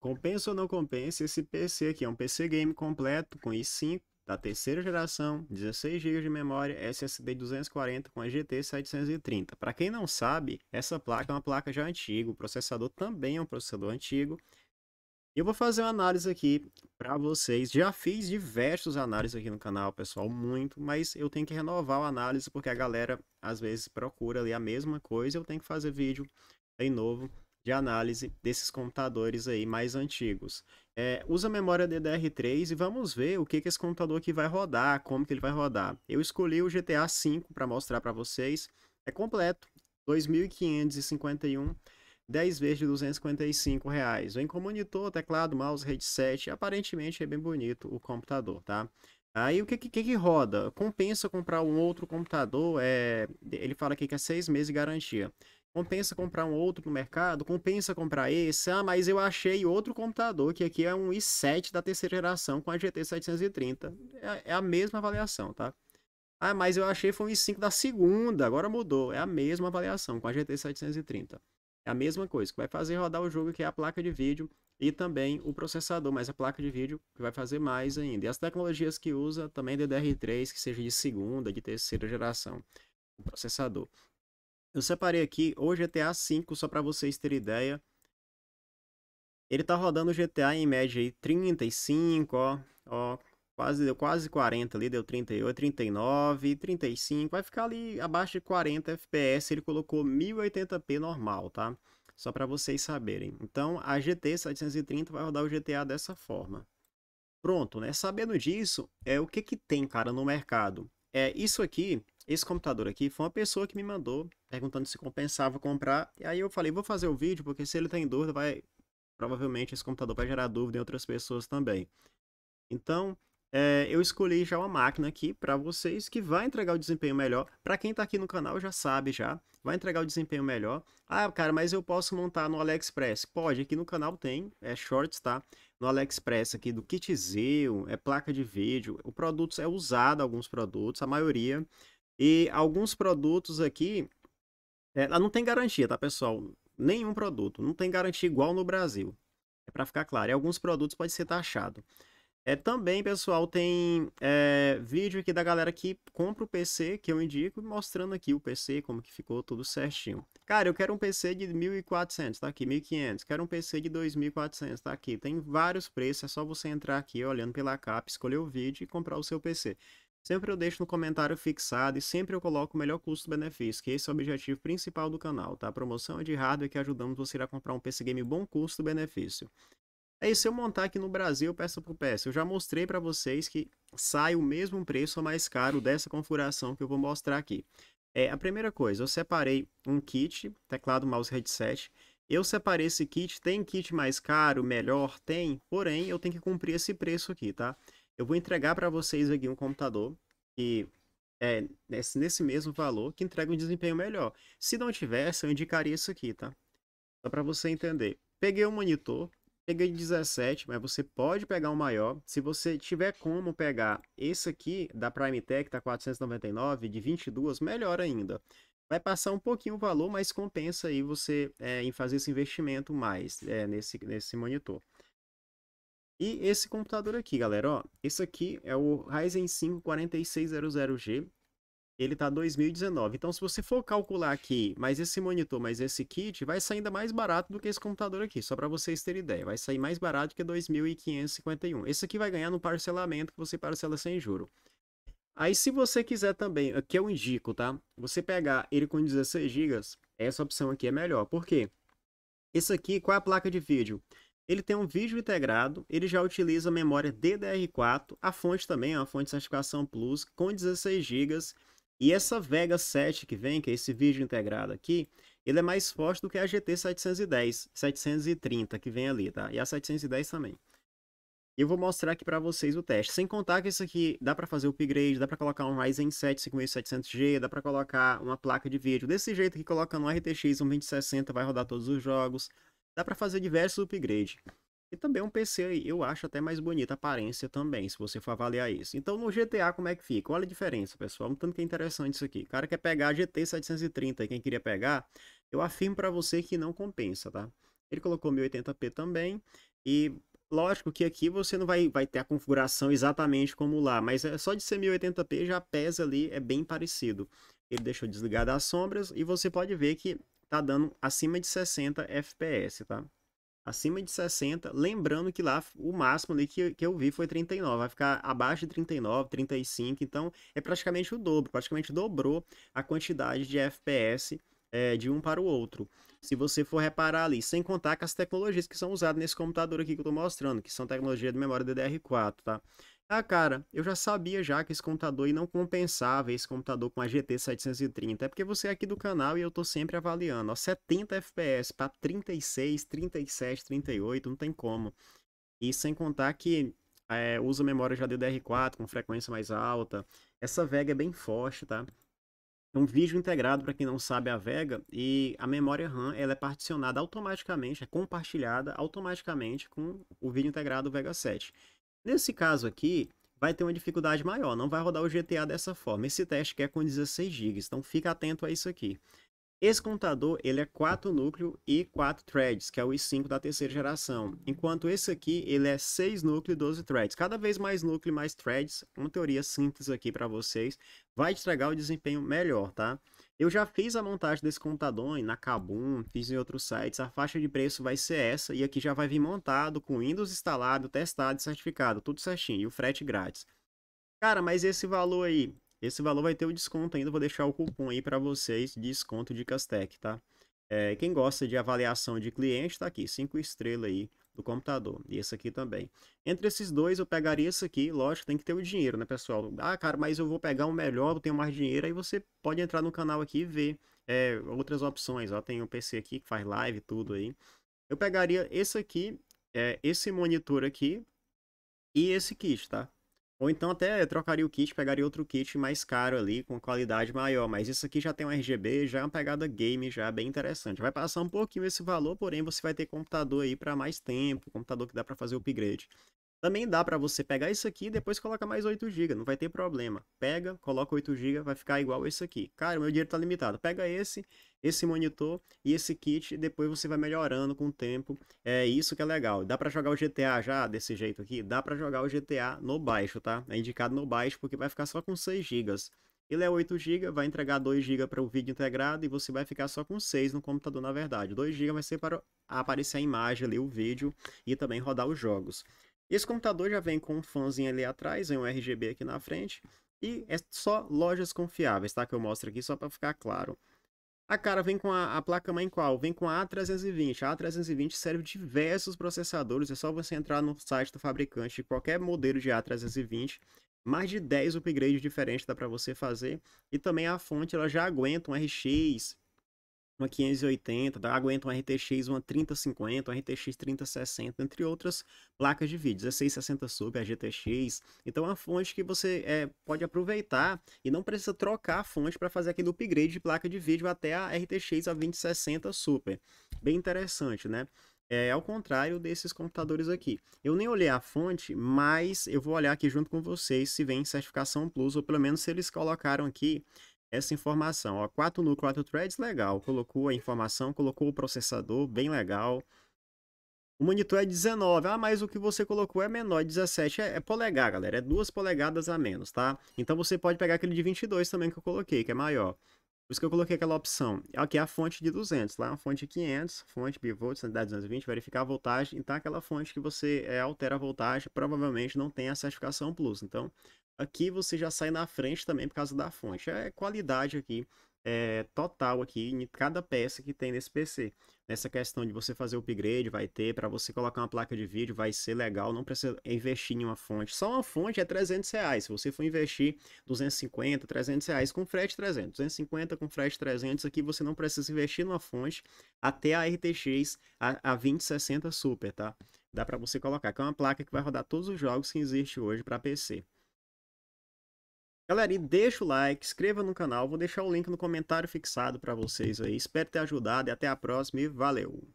Compensa ou não compensa esse PC aqui? É um PC game completo com i5 da terceira geração, 16 GB de memória, SSD 240 com a GT 730. Para quem não sabe, essa placa é uma placa já antiga, o processador também é um processador antigo. Eu vou fazer uma análise aqui para vocês. Já fiz diversos análises aqui no canal, pessoal, muito, mas eu tenho que renovar a análise porque a galera às vezes procura ali a mesma coisa, eu tenho que fazer vídeo em novo de análise desses computadores aí mais antigos. É, usa memória DDR3 e vamos ver o que, que esse computador aqui vai rodar, como que ele vai rodar. Eu escolhi o GTA V para mostrar para vocês. É completo, 2.551, 10 vezes de 255 reais. Vem com monitor, teclado, mouse, headset. Aparentemente é bem bonito o computador, tá? Aí o que, que, que roda? Compensa comprar um outro computador? É... Ele fala aqui que é 6 meses de garantia. Compensa comprar um outro no mercado? Compensa comprar esse? Ah, mas eu achei outro computador, que aqui é um i7 da terceira geração com a GT 730. É, é a mesma avaliação, tá? Ah, mas eu achei foi um i5 da segunda, agora mudou. É a mesma avaliação com a GT 730. É a mesma coisa, que vai fazer rodar o jogo que é a placa de vídeo e também o processador, mas a placa de vídeo que vai fazer mais ainda. E as tecnologias que usa também DDR3, que seja de segunda, de terceira geração, o processador. Eu separei aqui o GTA V só para vocês terem ideia. Ele tá rodando o GTA em média aí 35, ó, ó, quase deu quase 40 ali, deu 38, 39, 35, vai ficar ali abaixo de 40 FPS, ele colocou 1080p normal, tá? Só para vocês saberem. Então, a GT 730 vai rodar o GTA dessa forma. Pronto, né? Sabendo disso, é o que que tem, cara, no mercado. É isso aqui esse computador aqui foi uma pessoa que me mandou perguntando se compensava comprar. E aí eu falei, vou fazer o vídeo, porque se ele tem dúvida, vai. Provavelmente esse computador vai gerar dúvida em outras pessoas também. Então, é, eu escolhi já uma máquina aqui para vocês que vai entregar o desempenho melhor. Para quem está aqui no canal já sabe já, vai entregar o desempenho melhor. Ah, cara, mas eu posso montar no AliExpress? Pode, aqui no canal tem, é shorts, tá? No AliExpress aqui do kit Zeo, é placa de vídeo, o produto é usado alguns produtos, a maioria e alguns produtos aqui, eh, ela não tem garantia, tá, pessoal? Nenhum produto, não tem garantia igual no Brasil. É para ficar claro. E alguns produtos pode ser taxados. É, também, pessoal, tem é, vídeo aqui da galera que compra o PC, que eu indico, mostrando aqui o PC, como que ficou tudo certinho. Cara, eu quero um PC de 1.400, tá aqui, 1.500. Quero um PC de 2.400, tá aqui. Tem vários preços, é só você entrar aqui, olhando pela capa, escolher o vídeo e comprar o seu PC. Sempre eu deixo no comentário fixado e sempre eu coloco o melhor custo-benefício, que esse é o objetivo principal do canal, tá? A promoção é de hardware que ajudamos você a comprar um PC game bom custo-benefício. Aí, é se eu montar aqui no Brasil peça por peça, eu já mostrei para vocês que sai o mesmo preço ou mais caro dessa configuração que eu vou mostrar aqui. É, a primeira coisa, eu separei um kit, teclado, mouse, headset. Eu separei esse kit, tem kit mais caro, melhor? Tem, porém eu tenho que cumprir esse preço aqui, tá? Eu vou entregar para vocês aqui um computador que é nesse, nesse mesmo valor que entrega um desempenho melhor. Se não tivesse, eu indicaria isso aqui, tá? Só para você entender. Peguei o um monitor, peguei 17, mas você pode pegar um maior. Se você tiver como pegar esse aqui da Prime Tech, tá 499, de 22, melhor ainda. Vai passar um pouquinho o valor, mas compensa aí você é, em fazer esse investimento mais é, nesse, nesse monitor. E esse computador aqui, galera, ó, esse aqui é o Ryzen 5 4600G, ele tá 2019. Então, se você for calcular aqui, mais esse monitor, mais esse kit, vai sair ainda mais barato do que esse computador aqui, só para vocês terem ideia. Vai sair mais barato que 2.551. Esse aqui vai ganhar no parcelamento, que você parcela sem juro. Aí, se você quiser também, que eu indico, tá? Você pegar ele com 16 GB, essa opção aqui é melhor. Por quê? Esse aqui, qual é a placa de vídeo? Ele tem um vídeo integrado, ele já utiliza memória DDR4, a fonte também é uma fonte de certificação Plus com 16 GB. E essa Vega 7 que vem, que é esse vídeo integrado aqui, ele é mais forte do que a GT 710, 730 que vem ali, tá? E a 710 também. Eu vou mostrar aqui para vocês o teste. Sem contar que isso aqui dá para fazer upgrade, dá para colocar um Ryzen 7 5700G, dá para colocar uma placa de vídeo. Desse jeito que colocando um RTX 2060 vai rodar todos os jogos. Dá para fazer diversos upgrades. E também um PC aí, eu acho até mais bonita a aparência também, se você for avaliar isso. Então no GTA como é que fica? Olha a diferença, pessoal, um tanto que é interessante isso aqui. O cara quer pegar a GT 730 e quem queria pegar, eu afirmo para você que não compensa, tá? Ele colocou 1080p também e lógico que aqui você não vai, vai ter a configuração exatamente como lá, mas é só de ser 1080p já pesa ali, é bem parecido. Ele deixou desligada as sombras e você pode ver que tá dando acima de 60 FPS, tá? Acima de 60, lembrando que lá o máximo ali que, que eu vi foi 39, vai ficar abaixo de 39, 35, então é praticamente o dobro, praticamente dobrou a quantidade de FPS é, de um para o outro. Se você for reparar ali, sem contar com as tecnologias que são usadas nesse computador aqui que eu estou mostrando, que são tecnologia de memória DDR4, tá? Ah, cara, eu já sabia já que esse computador não compensava esse computador com a GT 730. É porque você é aqui do canal e eu tô sempre avaliando. Ó, 70 FPS para 36, 37, 38, não tem como. E sem contar que é, usa memória já DDR4 com frequência mais alta. Essa Vega é bem forte, tá? É um vídeo integrado, para quem não sabe, a Vega, e a memória RAM ela é particionada automaticamente, é compartilhada automaticamente com o vídeo integrado Vega 7. Nesse caso aqui, vai ter uma dificuldade maior, não vai rodar o GTA dessa forma. Esse teste aqui é com 16 GB, então fica atento a isso aqui. Esse contador ele é 4 núcleo e 4 threads, que é o i5 da terceira geração. Enquanto esse aqui ele é 6 núcleo e 12 threads. Cada vez mais núcleo e mais threads, uma teoria simples aqui para vocês, vai entregar o desempenho melhor, tá? Eu já fiz a montagem desse computador na Kabum, fiz em outros sites, a faixa de preço vai ser essa e aqui já vai vir montado com Windows instalado, testado e certificado, tudo certinho, e o frete grátis. Cara, mas esse valor aí, esse valor vai ter o desconto ainda, vou deixar o cupom aí para vocês, desconto de Castec, tá? É, quem gosta de avaliação de cliente, está aqui, 5 estrelas aí do computador. E esse aqui também. Entre esses dois, eu pegaria esse aqui. Lógico, tem que ter o dinheiro, né, pessoal? Ah, cara, mas eu vou pegar o um melhor, eu tenho mais dinheiro. Aí você pode entrar no canal aqui e ver é, outras opções. Ó, tem um PC aqui que faz live tudo aí. Eu pegaria esse aqui, é, esse monitor aqui e esse kit, tá? Ou então até trocaria o kit, pegaria outro kit mais caro ali, com qualidade maior. Mas isso aqui já tem um RGB, já é uma pegada game, já é bem interessante. Vai passar um pouquinho esse valor, porém você vai ter computador aí para mais tempo, computador que dá para fazer upgrade. Também dá para você pegar isso aqui e depois coloca mais 8 GB, não vai ter problema. Pega, coloca 8 GB, vai ficar igual esse aqui. Cara, meu dinheiro tá limitado. Pega esse, esse monitor e esse kit, e depois você vai melhorando com o tempo. É isso que é legal. Dá para jogar o GTA já desse jeito aqui? Dá para jogar o GTA no baixo, tá? É indicado no baixo porque vai ficar só com 6 GB. Ele é 8 GB, vai entregar 2 GB para o vídeo integrado e você vai ficar só com 6 no computador, na verdade. 2 GB vai ser para aparecer a imagem ali, o vídeo e também rodar os jogos. Esse computador já vem com um fãzinho ali atrás, vem um RGB aqui na frente. E é só lojas confiáveis, tá? Que eu mostro aqui só para ficar claro. A cara vem com a, a placa-mãe qual? Vem com a A320. A A320 serve diversos processadores. É só você entrar no site do fabricante de qualquer modelo de A320. Mais de 10 upgrades diferentes dá para você fazer. E também a fonte ela já aguenta um RX, uma 580, dá aguenta um RTX uma 3050, um RTX 3060, entre outras placas de vídeo, 1660 Super, a GTX. Então é uma fonte que você é, pode aproveitar e não precisa trocar a fonte para fazer aquele upgrade de placa de vídeo até a RTX a 2060 Super. Bem interessante, né? É ao contrário desses computadores aqui. Eu nem olhei a fonte, mas eu vou olhar aqui junto com vocês se vem certificação Plus, ou pelo menos se eles colocaram aqui essa informação. Ó, 4 núcleos, 4 threads, legal. Colocou a informação, colocou o processador, bem legal. O monitor é 19. Ah, mas o que você colocou é menor, 17 é, é polegar, galera. É duas polegadas a menos, tá? Então você pode pegar aquele de 22 também que eu coloquei, que é maior. Por isso que eu coloquei aquela opção. Aqui é a fonte de 200, lá é uma fonte de 500, fonte bivolt, sanidade 220, verificar a voltagem. Então aquela fonte que você é, altera a voltagem, provavelmente não tem a certificação plus. Então Aqui você já sai na frente também por causa da fonte. É qualidade aqui, é total aqui em cada peça que tem nesse PC. Nessa questão de você fazer upgrade, vai ter. Para você colocar uma placa de vídeo, vai ser legal. Não precisa investir em uma fonte. Só uma fonte é 300 reais. Se você for investir 250, 300 reais com frete 300. 250 com frete 300. Aqui você não precisa investir numa fonte até a RTX a, a 2060 Super, tá? Dá para você colocar. Que é uma placa que vai rodar todos os jogos que existe hoje para PC. Galera, e deixa o like, inscreva no canal, vou deixar o link no comentário fixado para vocês aí. Espero ter ajudado e até a próxima e valeu!